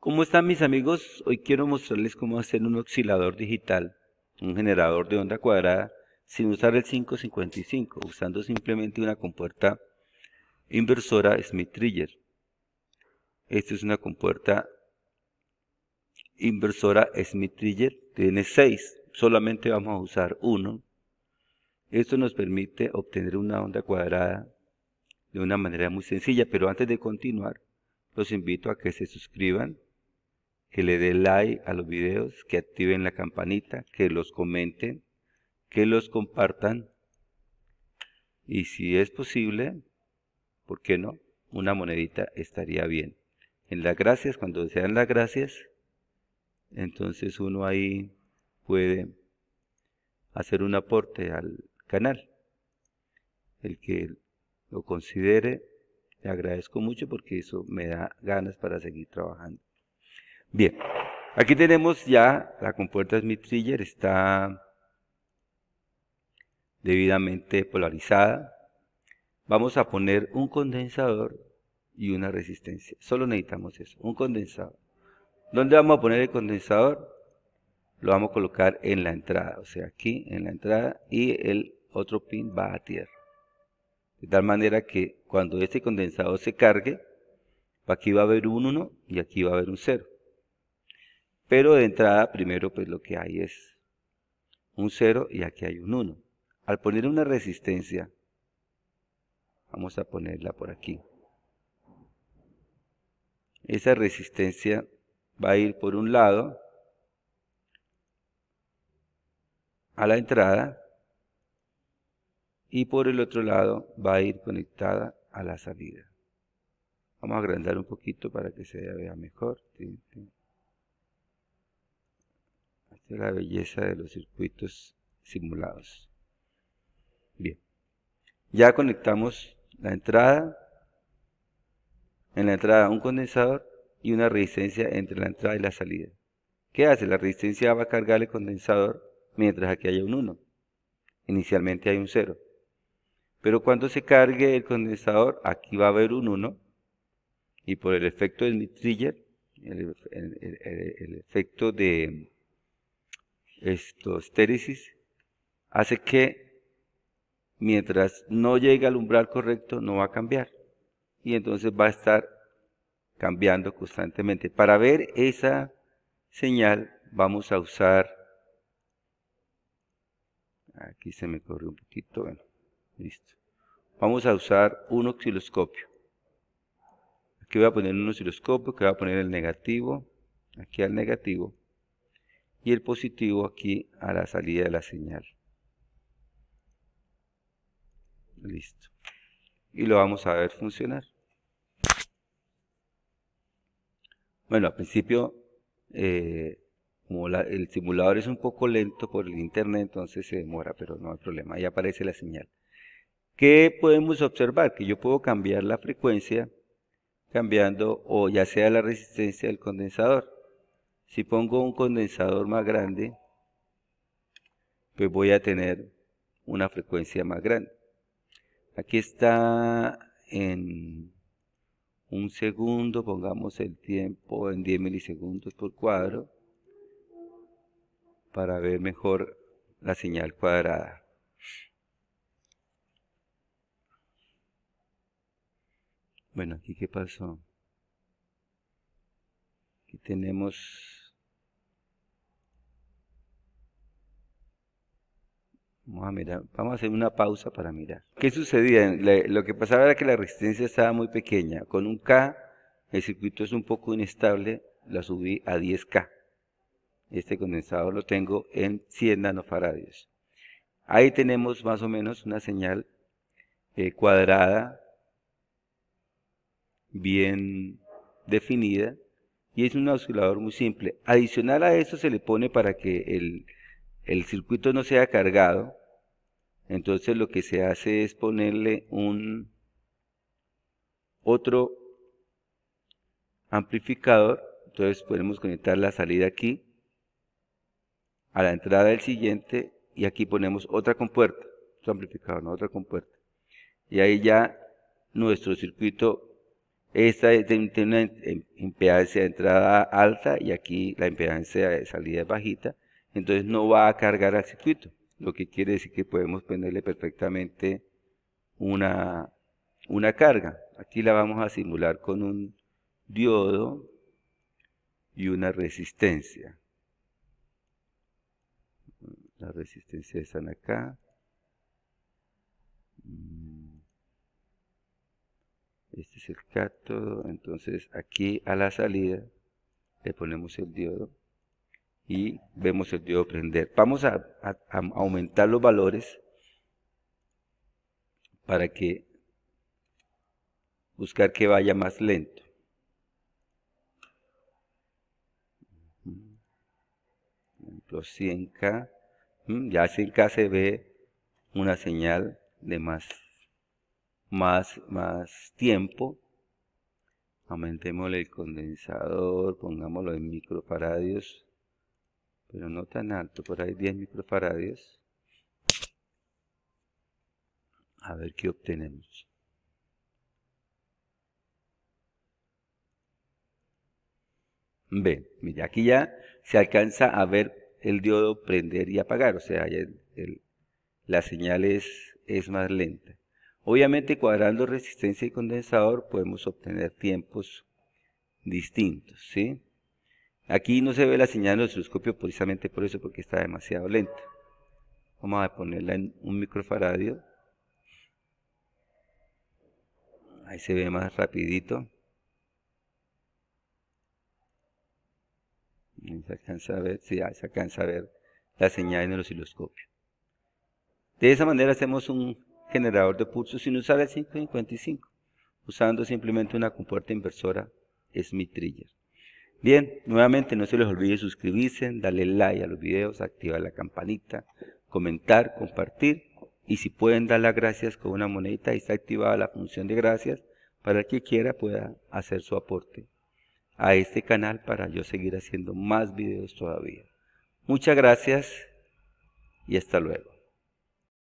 ¿Cómo están mis amigos? Hoy quiero mostrarles cómo hacer un oscilador digital, un generador de onda cuadrada, sin usar el 555, usando simplemente una compuerta inversora Smith-Trigger. Esta es una compuerta inversora Smith-Trigger, tiene 6, solamente vamos a usar uno. Esto nos permite obtener una onda cuadrada de una manera muy sencilla, pero antes de continuar, los invito a que se suscriban que le dé like a los videos, que activen la campanita, que los comenten, que los compartan y si es posible, ¿por qué no? Una monedita estaría bien. En las gracias, cuando sean las gracias, entonces uno ahí puede hacer un aporte al canal. El que lo considere, le agradezco mucho porque eso me da ganas para seguir trabajando. Bien, aquí tenemos ya la compuerta Smith-Trigger, está debidamente polarizada. Vamos a poner un condensador y una resistencia. Solo necesitamos eso, un condensador. ¿Dónde vamos a poner el condensador? Lo vamos a colocar en la entrada, o sea, aquí en la entrada y el otro pin va a tierra. De tal manera que cuando este condensador se cargue, aquí va a haber un 1 y aquí va a haber un 0. Pero de entrada, primero, pues lo que hay es un 0 y aquí hay un 1. Al poner una resistencia, vamos a ponerla por aquí. Esa resistencia va a ir por un lado a la entrada y por el otro lado va a ir conectada a la salida. Vamos a agrandar un poquito para que se vea mejor. Esta es la belleza de los circuitos simulados. Bien. Ya conectamos la entrada, en la entrada un condensador y una resistencia entre la entrada y la salida. ¿Qué hace? La resistencia va a cargar el condensador mientras aquí haya un 1. Inicialmente hay un 0. Pero cuando se cargue el condensador, aquí va a haber un 1. Y por el efecto del mid-trigger, el efecto de, esto, estéresis, hace que mientras no llegue al umbral correcto no va a cambiar. Y entonces va a estar cambiando constantemente. Para ver esa señal vamos a usar... Aquí se me corrió un poquito, bueno, listo. Vamos a usar un osciloscopio. Aquí voy a poner un osciloscopio, que voy a poner el negativo, aquí al negativo y el positivo aquí a la salida de la señal. Listo. Y lo vamos a ver funcionar. Bueno, al principio, eh, como el simulador es un poco lento por el internet, entonces se demora, pero no hay problema, ahí aparece la señal. ¿Qué podemos observar? Que yo puedo cambiar la frecuencia cambiando o ya sea la resistencia del condensador. Si pongo un condensador más grande, pues voy a tener una frecuencia más grande. Aquí está en un segundo, pongamos el tiempo en 10 milisegundos por cuadro para ver mejor la señal cuadrada. Bueno, aquí qué pasó. Aquí tenemos Vamos a vamos a hacer una pausa para mirar. ¿Qué sucedía? Lo que pasaba era que la resistencia estaba muy pequeña. Con un K, el circuito es un poco inestable, la subí a 10K. Este condensador lo tengo en 100 nanofaradios. Ahí tenemos más o menos una señal eh, cuadrada, bien definida, y es un oscilador muy simple. Adicional a eso se le pone para que el circuito no sea cargado, entonces lo que se hace es ponerle un otro amplificador. Entonces podemos conectar la salida aquí a la entrada del siguiente y aquí ponemos otra compuerta, otro amplificador, no otra compuerta. Y ahí ya nuestro circuito, esta es una impedancia de entrada alta y aquí la impedancia de salida es bajita, entonces no va a cargar al circuito lo que quiere decir que podemos ponerle perfectamente una, una carga. Aquí la vamos a simular con un diodo y una resistencia. Las resistencias están acá. Mm. Este es el cátodo. Entonces aquí a la salida le ponemos el diodo y vemos el diodo prender. Vamos a, aumentar los valores para que buscar que vaya más lento. Por 100K. Mm, ya 100K se ve una señal de más, más, más tiempo. Aumentémosle el condensador, pongámoslo en microfaradios pero no tan alto, por ahí 10 microfaradios. A ver qué obtenemos. Ven, mira, aquí ya se alcanza a ver el diodo prender y apagar, o sea, la señal es, es más lenta. Obviamente cuadrando resistencia y condensador podemos obtener tiempos distintos, ¿sí? Aquí no se ve la señal del osciloscopio precisamente por eso, porque está demasiado lento. Vamos a ponerla en un microfaradio. Ahí se ve más rapidito. se alcanza a ver, sí, ahí se alcanza a ver la señal en el osciloscopio. De esa manera hacemos un generador de pulsos sin usar el 555, usando simplemente una compuerta inversora Smith-Trigger. Bien, nuevamente no se les olvide suscribirse, darle like a los videos, activar la campanita, comentar, compartir y si pueden dar las gracias con una monedita, está activada la función de gracias para que quiera pueda hacer su aporte a este canal para yo seguir haciendo más videos todavía. Muchas gracias y hasta luego.